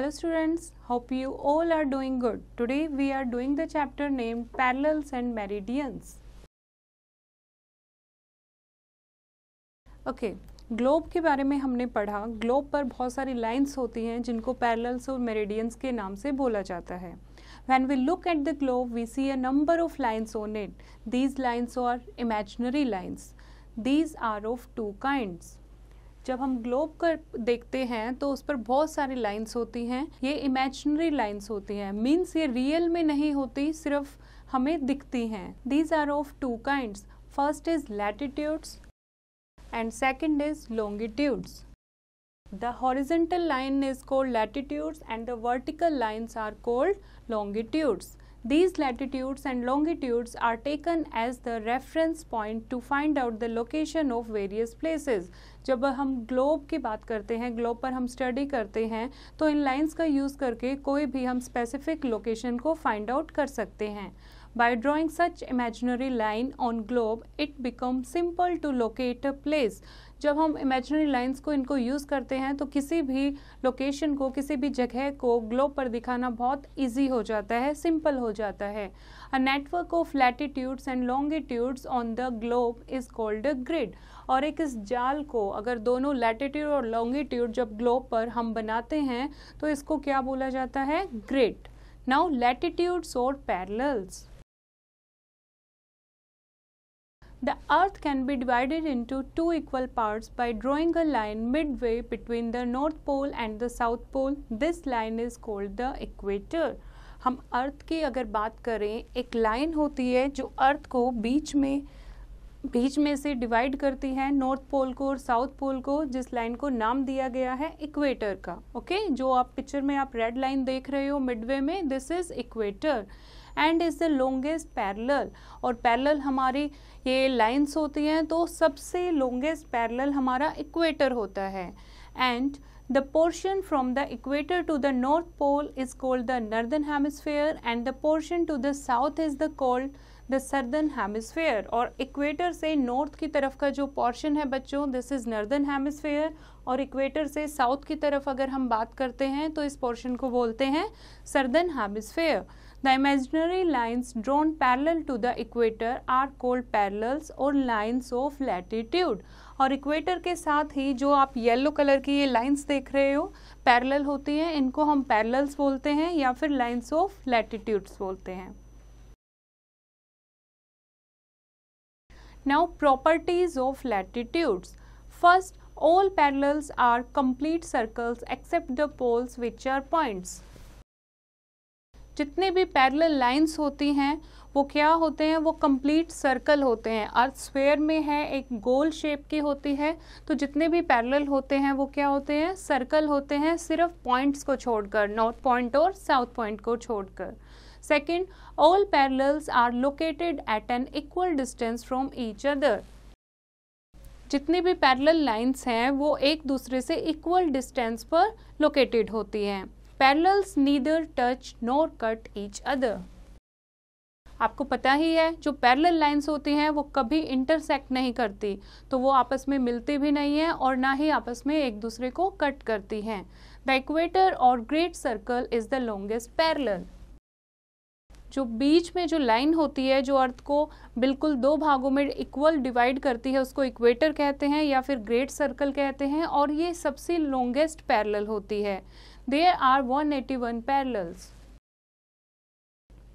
hello students hope you all are doing good today we are doing the chapter named parallels and meridians okay globe के बारे में हमने पढ़ा globe पर बहुत सारी लाइंस होती हैं जिनको पैरेलल्स और मेरेडियंस के नाम से बोला जाता है when we look at the globe we see a number of lines on it these lines are imaginary lines these are of two kinds जब हम ग्लोब कर देखते हैं तो उस पर बहुत सारी लाइंस होती हैं ये इमेजनरी लाइंस होती हैं मीन्स ये रियल में नहीं होती सिर्फ हमें दिखती हैं these are of two kind first is latitudes and second is longitudes the horizontal line is called latitudes and the vertical lines are called longitudes these latitudes and longitudes are taken as the reference point to find out the location of various places जब हम globe की बात करते हैं globe पर हम study करते हैं तो इन लाइन्स का यूज़ करके कोई भी हम स्पेसिफिक लोकेशन को फाइंड आउट कर सकते हैं by drawing such imaginary line on globe it become simple to locate a place जब हम इमेजनरी लाइंस को इनको यूज़ करते हैं तो किसी भी लोकेशन को किसी भी जगह को ग्लोब पर दिखाना बहुत ईजी हो जाता है सिंपल हो जाता है a network of latitudes and longitudes on the globe is called a grid और एक इस जाल को अगर दोनों लैटिट्यूड और लॉन्गिट्यूड जब ग्लोब पर हम बनाते हैं तो इसको क्या बोला जाता है ग्रिड नाउ लैटिट्यूड्स और parallels The earth can be divided into two equal parts by drawing a line midway between the north pole and the south pole. This line is called the equator. हम अर्थ की अगर बात करें एक line होती है जो अर्थ को बीच में बीच में से डिवाइड करती है नॉर्थ पोल को और साउथ पोल को जिस लाइन को नाम दिया गया है इक्वेटर का ओके okay? जो आप पिक्चर में आप रेड लाइन देख रहे हो मिडवे में this is equator and is the longest parallel और पैरेलल हमारी ये लाइंस होती हैं तो सबसे लॉन्गेस्ट पैरेलल हमारा इक्वेटर होता है and the portion from the equator to the north pole is called the northern hemisphere and the portion to the south is the called the southern hemisphere और equator से north की तरफ का जो portion है बच्चों दिस इज नर्दर्न हेमिसफेयर और equator से साउथ की तरफ अगर हम बात करते हैं तो इस पोर्शन को बोलते हैं southern hemisphere The imaginary lines drawn parallel to the equator are called parallels or lines of latitude. और इक्वेटर के साथ ही जो आप येलो कलर की ये लाइन्स देख रहे हो पैरल होती हैं इनको हम पैरेलल्स बोलते हैं या फिर लाइन्स ऑफ लैटिट्यूड्स बोलते हैं now properties of latitudes first all parallels are complete circles except the poles which are points जितने भी पैरल लाइन्स होती हैं वो क्या होते हैं वो कंप्लीट सर्कल होते हैं अर्थ स्वेयर में है एक गोल शेप की होती है तो जितने भी पैरल होते हैं वो क्या होते हैं सर्कल होते हैं सिर्फ पॉइंट्स को छोड़कर नॉर्थ पॉइंट और साउथ पॉइंट को छोड़कर second all parallels are located at an equal distance from each other जितने भी पैरल लाइन्स हैं वो एक दूसरे से इक्वल डिस्टेंस पर लोकेटेड होती हैं parallels neither touch nor cut each other आपको पता ही है जो पैरल लाइन्स होती हैं वो कभी इंटरसेक्ट नहीं करती तो वो आपस में मिलती भी नहीं है और ना ही आपस में एक दूसरे को कट करती हैं द इक्वेटर और great circle is the longest parallel जो बीच में जो लाइन होती है जो अर्थ को बिल्कुल दो भागों में इक्वल डिवाइड करती है उसको इक्वेटर कहते हैं या फिर ग्रेट सर्कल कहते हैं और ये सबसे लॉन्गेस्ट पैरल होती है there are 181 parallels.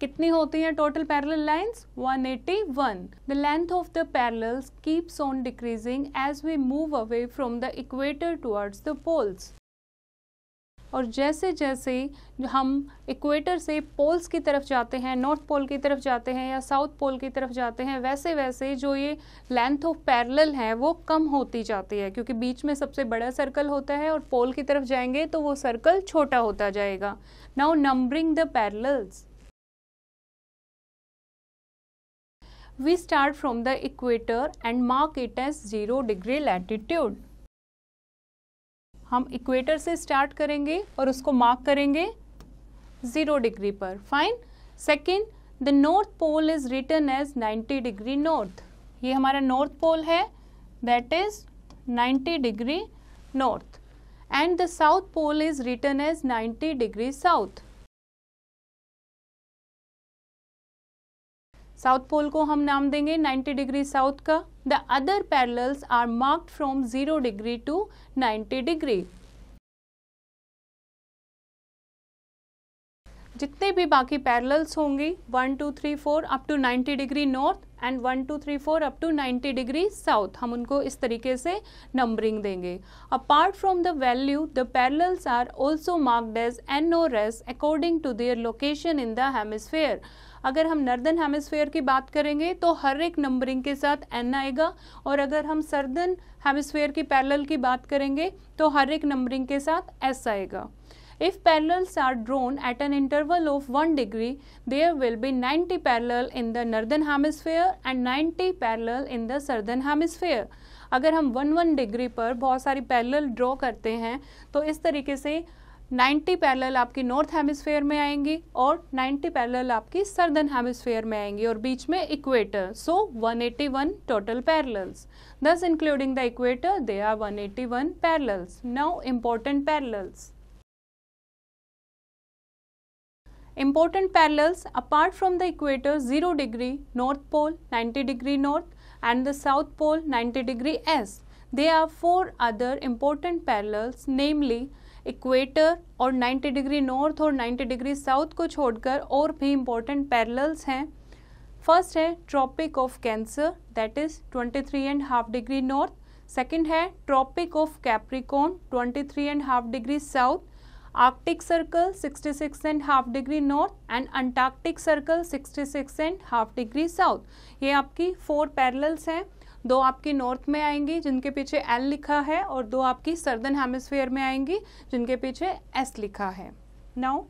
कितनी होती हैं total parallel lines? 181. The length of the parallels keeps on decreasing as we move away from the equator towards the poles. और जैसे जैसे हम इक्वेटर से पोल्स की तरफ जाते हैं नॉर्थ पोल की तरफ जाते हैं या साउथ पोल की तरफ जाते हैं वैसे वैसे जो ये लेंथ ऑफ पैरेलल है वो कम होती जाती है क्योंकि बीच में सबसे बड़ा सर्कल होता है और पोल की तरफ जाएंगे तो वो सर्कल छोटा होता जाएगा now numbering the parallels we start from the equator and mark it as zero degree latitude हम इक्वेटर से स्टार्ट करेंगे और उसको मार्क करेंगे ज़ीरो डिग्री पर fine second the north pole is written as 90 degree north ये हमारा north pole है that is 90 degree north and the south pole is written as 90 degree south south pole को हम नाम देंगे 90 डिग्री साउथ का the other parallels are marked from 0 degree to 90 degree जितने भी बाकी पैरल्स होंगे one two three four up to 90 degree north and one two three four up to 90 degree south हम उनको इस तरीके से नंबरिंग देंगे apart from the value the parallels are also marked as N or S according to their location in the hemisphere अगर हम northern hemisphere की बात करेंगे तो हर एक नंबरिंग के साथ एन आएगा और अगर हम सर्दन हेमिसफेयर की पैरल की बात करेंगे तो हर एक नंबरिंग के साथ एस आएगा If parallels are drawn at an interval of one degree, there will be ninety parallel in the northern hemisphere and ninety parallel in the southern hemisphere. अगर हम वन वन डिग्री पर बहुत सारी parallel draw करते हैं तो इस तरीके से 90 पैरेलल आपकी नॉर्थ हेमिस्फेयर में आएंगी और 90 पैरेलल आपकी सर्दर्न हेमिस्फेयर में आएंगी और बीच में equator so so, 181 total parallels thus including the equator they are one eighty one parallels now important parallels important parallels apart from the equator zero degree north pole ninety degree north and the south pole ninety degree S they are four other important parallels namely equator और 90 degree north और 90 degree south को छोड़कर और भी important parallels हैं first है Tropic of Cancer that is 23 and half degree north second है Tropic of Capricorn 23 and half degree south Arctic Circle 66 and half degree north and Antarctic Circle 66 and half degree south ये आपकी four parallels हैं दो आपकी north में आएंगी जिनके पीछे एल लिखा है और दो आपकी सर्दन हेमिसफेयर में आएंगी जिनके पीछे एस लिखा है नाउ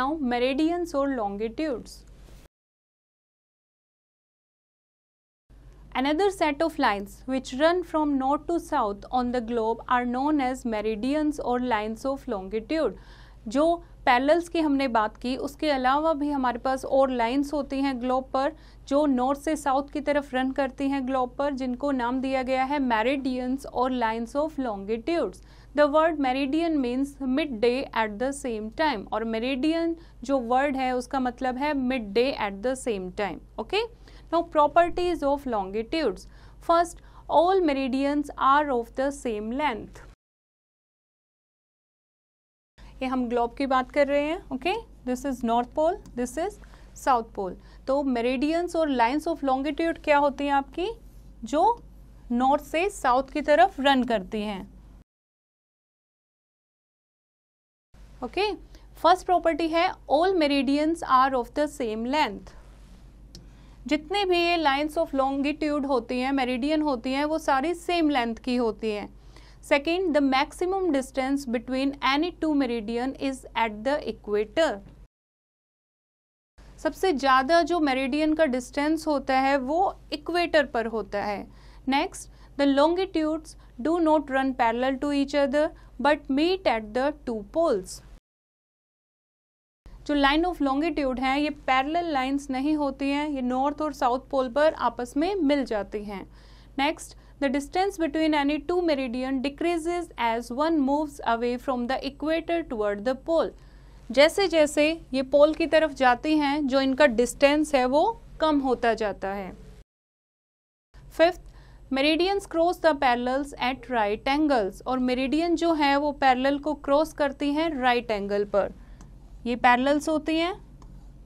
नाउ मेरेडियंस और longitudes Another set of lines which run from north to south on the globe are known as meridians or lines of longitude. जो पैरल्स की हमने बात की उसके अलावा भी हमारे पास और लाइंस होती हैं ग्लोब पर जो नॉर्थ से साउथ की तरफ रन करती हैं ग्लोब पर जिनको नाम दिया गया है मेरेडियंस और lines of longitudes the word meridian means mid day at the same time और मेरिडियन जो वर्ड है उसका मतलब है mid day at the same time okay now properties of longitudes first all meridians are of the same length ये हम globe की बात कर रहे हैं okay this is north pole this is south pole तो मेरेडियंस और लाइंस ऑफ लॉन्गिट्यूड क्या होती हैं आपकी जो नॉर्थ से साउथ की तरफ रन करती हैं ओके फर्स्ट प्रॉपर्टी है all meridians are of the same length जितने भी ये लाइंस ऑफ लॉन्गिट्यूड होती हैं मेरेडियन होती हैं वो सारी सेम लेंथ की होती हैं Second, the maximum distance between any two meridian is at the equator. सबसे ज़्यादा जो मेरिडियन का डिस्टेंस होता है वो इक्वेटर पर होता है next the longitudes do not run parallel to each other but meet at the two poles जो लाइन ऑफ लॉन्गिट्यूड है ये पैरेलल लाइंस नहीं होती हैं ये नॉर्थ और साउथ पोल पर आपस में मिल जाती हैं next the distance between any two meridian decreases as one moves away from the equator toward the pole जैसे जैसे ये पोल की तरफ जाती हैं जो इनका डिस्टेंस है वो कम होता जाता है fifth meridians cross the parallels at right angles और मेरिडियन जो है वो पैरल को क्रॉस करती हैं राइट एंगल पर ये पैरल्स होती हैं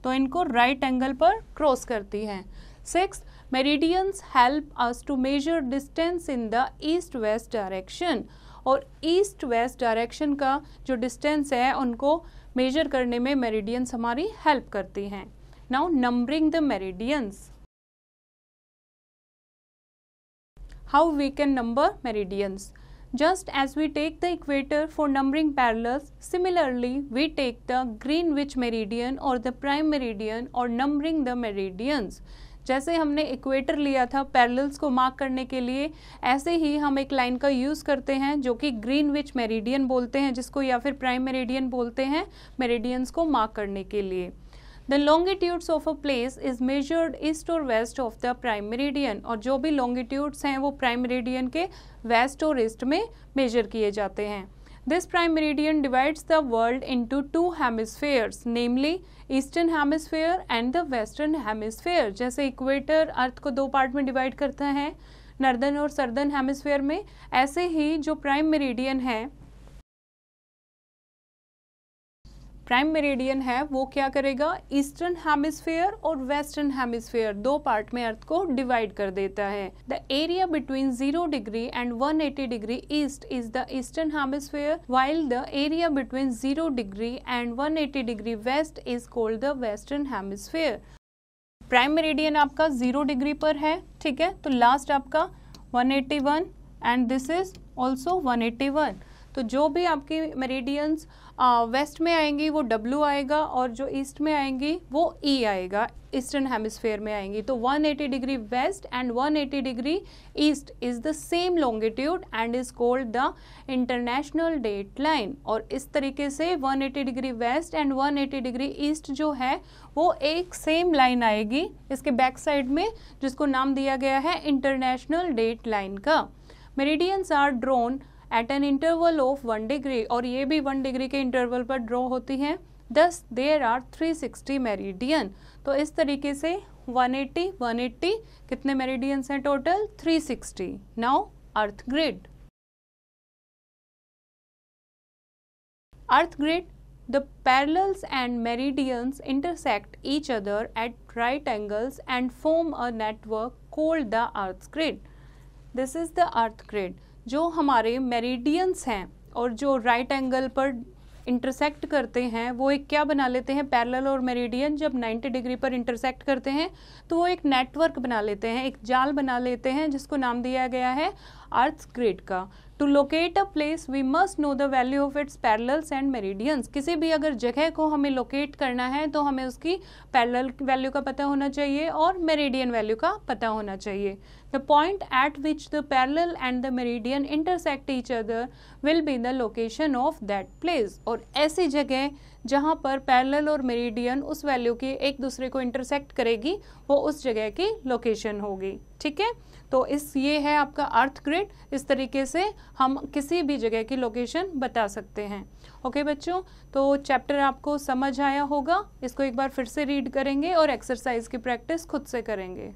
तो इनको राइट right एंगल पर क्रॉस करती हैं six Meridians help us to measure distance in the east-west direction और east-west direction का जो distance है उनको measure करने में meridians हमारी help करती हैं Now numbering the meridians. how we can number meridians. Just as we take the equator for numbering parallels, similarly we take the Greenwich meridian or the prime meridian or numbering the meridians. जैसे हमने equator लिया था parallels को mark करने के लिए ऐसे ही हम एक लाइन का यूज़ करते हैं जो कि ग्रीन विच मेरिडियन बोलते हैं जिसको या फिर प्राइम मेरिडियन बोलते हैं मेरिडियंस को मार्क करने के लिए the longitudes of a place is measured east और west of the prime meridian और जो भी लॉन्गिट्यूड्स हैं वो प्राइम मेरिडियन के वेस्ट और ईस्ट में मेजर किए जाते हैं This prime meridian divides the world into two hemispheres, namely eastern hemisphere and the western hemisphere जैसे इक्वेटर अर्थ को दो पार्ट में डिवाइड करता है नर्दन और सर्दर्न हेमिसफेयर में ऐसे ही जो प्राइम मेरिडियन है प्राइम मेरेडियन है वो क्या करेगा ईस्टर्न हेमिस्फेयर और वेस्टर्न हेमिस्फेयर दो पार्ट में अर्थ को डिवाइड कर देता है the area between zero degree and 180 degree east is the eastern hemisphere while the area between zero degree and 180 degree west is called the western hemisphere prime meridian आपका zero degree पर है ठीक है तो last आपका 181 and this is also one तो जो भी आपकी मेरेडियंस वेस्ट में आएंगी वो डब्ल्यू आएगा और जो ईस्ट में आएंगी वो ई e आएगा ईस्टर्न हेमिसफेयर में आएंगी तो 180 degree west and 180 degree east is the same longitude and is called the International Date Line और इस तरीके से 180 degree west and 180 degree east जो है वो एक सेम लाइन आएगी इसके बैक साइड में जिसको नाम दिया गया है इंटरनेशनल डेट लाइन का meridians are drawn at an interval of one degree और ये भी वन डिग्री के इंटरवल पर ड्रॉ होती हैं thus there are three sixty meridian तो इस तरीके से वन एट्टी कितने मेरीडियंस हैं total three sixty now earth grid earth grid the parallels and meridians intersect each other at right angles and form a network called the earth grid this is the earth grid जो हमारे meridians हैं और जो right angle पर intersect करते हैं वो एक क्या बना लेते हैं पैरेलल और मेरिडियन जब 90 डिग्री पर इंटरसेक्ट करते हैं तो वो एक नेटवर्क बना लेते हैं एक जाल बना लेते हैं जिसको नाम दिया गया है अर्थ ग्रेड का to locate a place we must know the value of its parallels and meridians किसी भी अगर जगह को हमें लोकेट करना है तो हमें उसकी पैरल वैल्यू का पता होना चाहिए और मेरिडियन वैल्यू का पता होना चाहिए the point at which the parallel and the meridian intersect each other will be the location of that place और ऐसी जगह जहाँ पर पैरल और मेरिडियन उस वैल्यू के एक दूसरे को इंटरसेक्ट करेगी वो उस जगह की लोकेशन होगी ठीक है तो इस ये है आपका अर्थ ग्रिड इस तरीके से हम किसी भी जगह की लोकेशन बता सकते हैं ओके बच्चों तो चैप्टर आपको समझ आया होगा इसको एक बार फिर से रीड करेंगे और एक्सरसाइज की प्रैक्टिस खुद से करेंगे